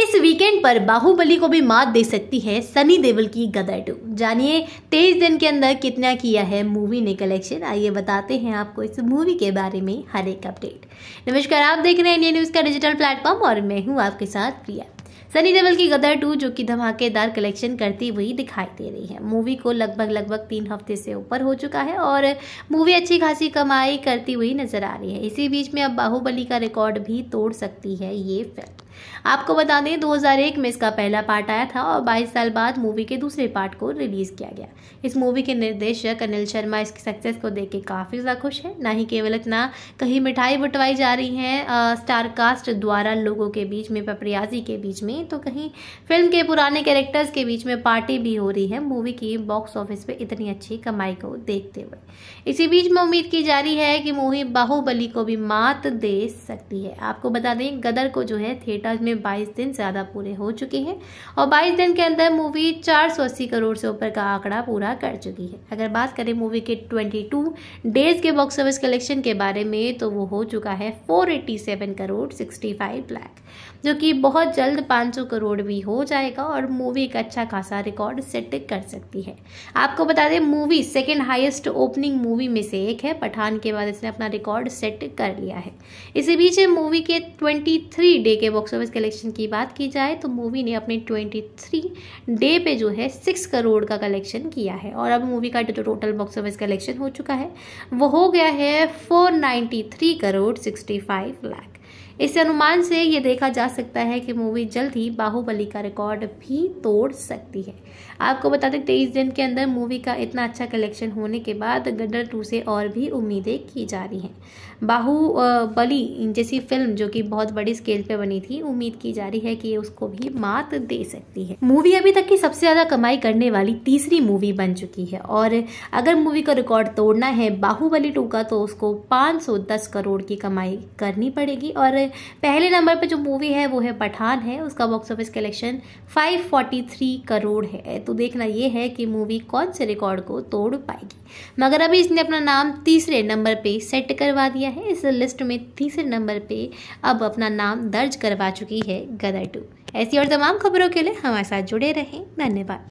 इस वीकेंड पर बाहुबली को भी मात दे सकती है सनी देवल की गदर टू जानिए तेईस दिन के अंदर कितना किया है मूवी ने कलेक्शन आइए बताते हैं आपको इस मूवी के बारे में हर एक अपडेट नमस्कार आप देख रहे हैं इंडिया न्यूज़ का डिजिटल प्लेटफॉर्म और मैं हूँ आपके साथ प्रिया सनी देवल की गदर टू जो कि धमाकेदार कलेक्शन करती हुई दिखाई दे रही है मूवी को लगभग लगभग तीन हफ्ते से ऊपर हो चुका है और मूवी अच्छी खासी कमाई करती हुई नजर आ रही है इसी बीच में अब बाहुबली का रिकॉर्ड भी तोड़ सकती है ये फिल्म आपको बता दें 2001 में इसका पहला पार्ट आया था और 22 साल बाद मूवी के दूसरे पार्ट को रिलीज़ किया गया इस मूवी के निर्देशक अनिल शर्मा इसकी सक्सेस को देख के काफ़ी ज़्यादा खुश हैं ना ही केवल इतना कहीं मिठाई बटवाई जा रही है स्टार कास्ट द्वारा लोगों के बीच में पपरियाजी के बीच में तो कहीं फिल्म के पुराने कैरेक्टर्स के बीच में पार्टी भी हो रही है मूवी की बॉक्स ऑफिस पर इतनी अच्छी कमाई को देखते हुए इसी बीच में उम्मीद की जा रही है कि मूवी बाहुबली को भी मात दे सकती है आपको बता दें गदर को जो है थिएटर डेट आज में 22 दिन ज़्यादा पूरे हो चुके हैं और 22 दिन के अंदर मूवी 480 करोड़ से ऊपर का आंकड़ा पूरा कर चुकी है अगर बात करें मूवी के 22 डेज के बॉक्स ऑफिस कलेक्शन के बारे में तो वो हो चुका है 487 करोड़ 65 लाख जो कि बहुत जल्द 500 करोड़ भी हो जाएगा और मूवी एक अच्छा खासा रिकॉर्ड सेट कर सकती है आपको बता दें movie second highest opening movie में से एक है पठान के बाद इसने अपना रिकॉर्ड सेट कर लिया है इसी बीच मूवी के 23 डे के बॉक्स बॉक्स ऑफिस कलेक्शन की बात की जाए तो मूवी ने अपने ट्वेंटी थ्री डे पे जो है सिक्स करोड़ का कलेक्शन किया है और अब मूवी का टोटल बॉक्स ऑफिस कलेक्शन हो चुका है वो हो गया है four ninety three crore sixty five lakh इस अनुमान से ये देखा जा सकता है कि मूवी जल्द ही बाहुबली का रिकॉर्ड भी तोड़ सकती है आपको बता दें तेईस दिन के अंदर मूवी का इतना अच्छा कलेक्शन होने के बाद गडर टू से और भी उम्मीदें की जा रही हैं बाहुबली जैसी फिल्म जो कि बहुत बड़ी स्केल पे बनी थी उम्मीद की जा रही है कि ये उसको भी मात दे सकती है मूवी अभी तक की सबसे ज़्यादा कमाई करने वाली तीसरी मूवी बन चुकी है और अगर मूवी का रिकॉर्ड तोड़ना है बाहुबली टू का तो उसको 510 करोड़ की कमाई करनी पड़ेगी और पहले नंबर पे जो मूवी है वो है पठान है उसका बॉक्स ऑफिस कलेक्शन 543 करोड़ है तो देखना ये है कि मूवी कौन से रिकॉर्ड को तोड़ पाएगी मगर अभी इसने अपना नाम तीसरे नंबर पे सेट करवा दिया है इस लिस्ट में तीसरे नंबर पे अब अपना नाम दर्ज करवा चुकी है गदर टू ऐसी और तमाम खबरों के लिए हमारे साथ जुड़े रहें धन्यवाद